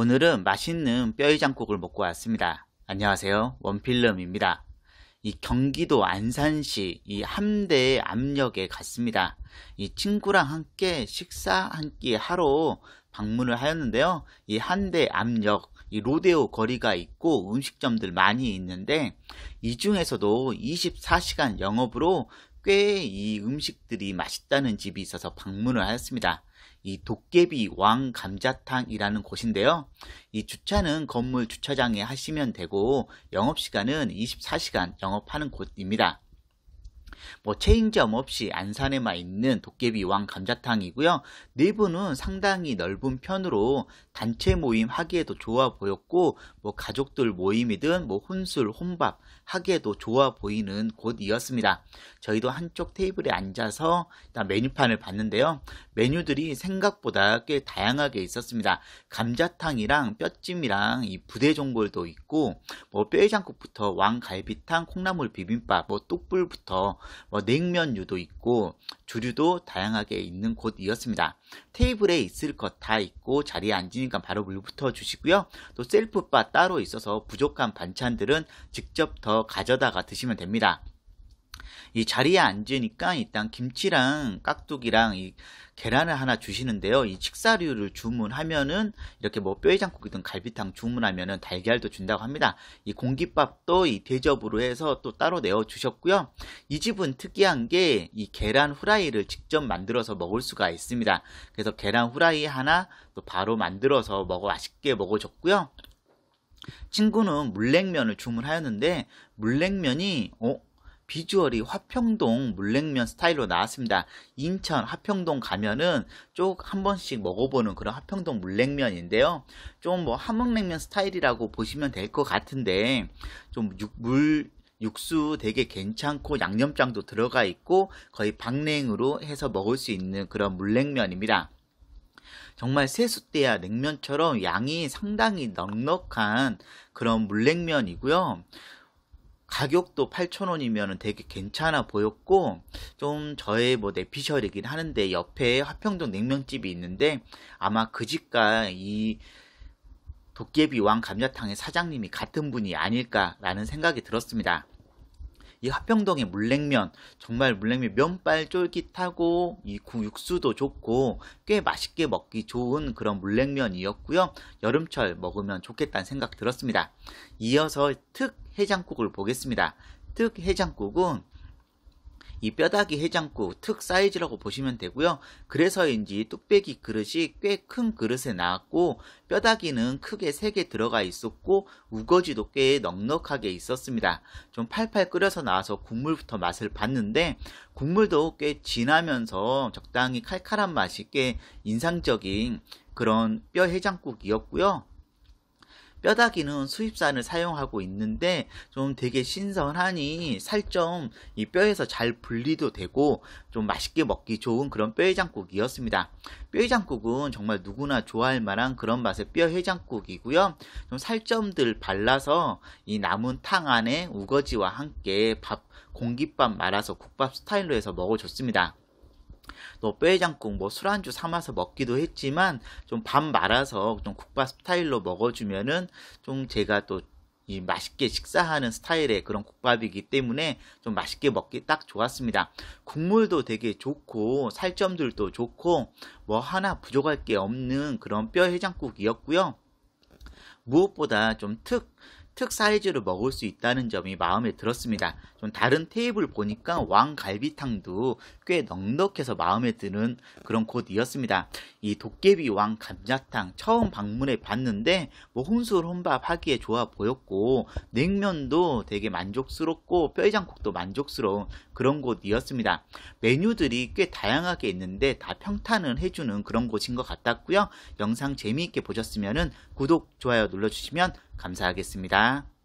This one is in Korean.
오늘은 맛있는 뼈이장국을 먹고 왔습니다. 안녕하세요. 원필름입니다. 이 경기도 안산시 이 함대 압력에 갔습니다. 이 친구랑 함께 식사 한 끼 하러 방문을 하였는데요. 이 함대 압력 이 로데오 거리가 있고 음식점들 많이 있는데 이 중에서도 24시간 영업으로 꽤이 음식들이 맛있다는 집이 있어서 방문을 하였습니다. 이 도깨비 왕 감자탕이라는 곳인데요. 이 주차는 건물 주차장에 하시면 되고 영업 시간은 24시간 영업하는 곳입니다. 뭐 체인점 없이 안산에만 있는 도깨비왕 감자탕이고요. 내부는 네 상당히 넓은 편으로 단체 모임 하기에도 좋아 보였고 뭐 가족들 모임이든 뭐 혼술, 혼밥 하기에도 좋아 보이는 곳이었습니다. 저희도 한쪽 테이블에 앉아서 일단 메뉴판을 봤는데요. 메뉴들이 생각보다 꽤 다양하게 있었습니다. 감자탕이랑 뼈찜이랑 이 부대전골도 있고 뭐 뼈해장국부터 왕갈비탕, 콩나물 비빔밥, 뭐 똑불부터 뭐 냉면류도 있고 주류도 다양하게 있는 곳이었습니다. 테이블에 있을 것 다 있고 자리에 앉으니까 바로 물부터 주시고요. 또 셀프바 따로 있어서 부족한 반찬들은 직접 더 가져다가 드시면 됩니다. 이 자리에 앉으니까 일단 김치랑 깍두기랑 이 계란을 하나 주시는데요. 이 식사류를 주문하면은 이렇게 뭐 뼈해장국이든 갈비탕 주문하면은 달걀도 준다고 합니다. 이 공깃밥도 이 대접으로 해서 또 따로 내어 주셨고요. 이 집은 특이한 게 이 계란 후라이를 직접 만들어서 먹을 수가 있습니다. 그래서 계란 후라이 하나 또 바로 만들어서 먹어 맛있게 먹어줬고요. 친구는 물냉면을 주문하였는데 물냉면이 어 비주얼이 화평동 물냉면 스타일로 나왔습니다. 인천 화평동 가면은 쭉 한 번씩 먹어보는 그런 화평동 물냉면인데요. 좀 뭐 함흥냉면 스타일이라고 보시면 될 것 같은데 좀물 육수 되게 괜찮고 양념장도 들어가 있고 거의 박냉으로 해서 먹을 수 있는 그런 물냉면입니다. 정말 세숫대야 냉면처럼 양이 상당히 넉넉한 그런 물냉면이고요. 가격도 8,000원이면 되게 괜찮아 보였고 좀 저의 뭐 내피셜이긴 하는데 옆에 화평동 냉면집이 있는데 아마 그 집과 이 도깨비 왕 감자탕의 사장님이 같은 분이 아닐까라는 생각이 들었습니다. 이 화평동의 물냉면 정말 물냉면 면발 쫄깃하고 이 국 육수도 좋고 꽤 맛있게 먹기 좋은 그런 물냉면이었고요 여름철 먹으면 좋겠다는 생각 들었습니다 이어서 특 해장국을 보겠습니다. 특 해장국은 이 뼈다귀 해장국 특 사이즈라고 보시면 되고요. 그래서인지 뚝배기 그릇이 꽤 큰 그릇에 나왔고 뼈다귀는 크게 3개 들어가 있었고 우거지도 꽤 넉넉하게 있었습니다. 좀 팔팔 끓여서 나와서 국물부터 맛을 봤는데 국물도 꽤 진하면서 적당히 칼칼한 맛이 꽤 인상적인 그런 뼈 해장국이었고요. 뼈다귀는 수입산을 사용하고 있는데 좀 되게 신선하니 살점 이 뼈에서 잘 분리도 되고 좀 맛있게 먹기 좋은 그런 뼈해장국이었습니다. 뼈해장국은 정말 누구나 좋아할 만한 그런 맛의 뼈해장국이고요. 좀 살점들 발라서 이 남은 탕 안에 우거지와 함께 밥 공깃밥 말아서 국밥 스타일로 해서 먹어줬습니다. 또 뼈해장국 뭐 술안주 삼아서 먹기도 했지만 좀 밥 말아서 좀 국밥 스타일로 먹어주면은 좀 제가 또이 맛있게 식사하는 스타일의 그런 국밥이기 때문에 좀 맛있게 먹기 딱 좋았습니다. 국물도 되게 좋고 살점들도 좋고 뭐 하나 부족할 게 없는 그런 뼈 해장국이었고요. 무엇보다 좀특 특 사이즈로 먹을 수 있다는 점이 마음에 들었습니다. 좀 다른 테이블 보니까 왕갈비탕도 꽤 넉넉해서 마음에 드는 그런 곳이었습니다. 이 도깨비 왕 감자탕 처음 방문해 봤는데 뭐 혼술 혼밥 하기에 좋아 보였고 냉면도 되게 만족스럽고 뼈장국도 만족스러운 그런 곳이었습니다. 메뉴들이 꽤 다양하게 있는데 다 평탄을 해주는 그런 곳인 것 같았고요. 영상 재미있게 보셨으면 구독, 좋아요 눌러주시면 감사하겠습니다.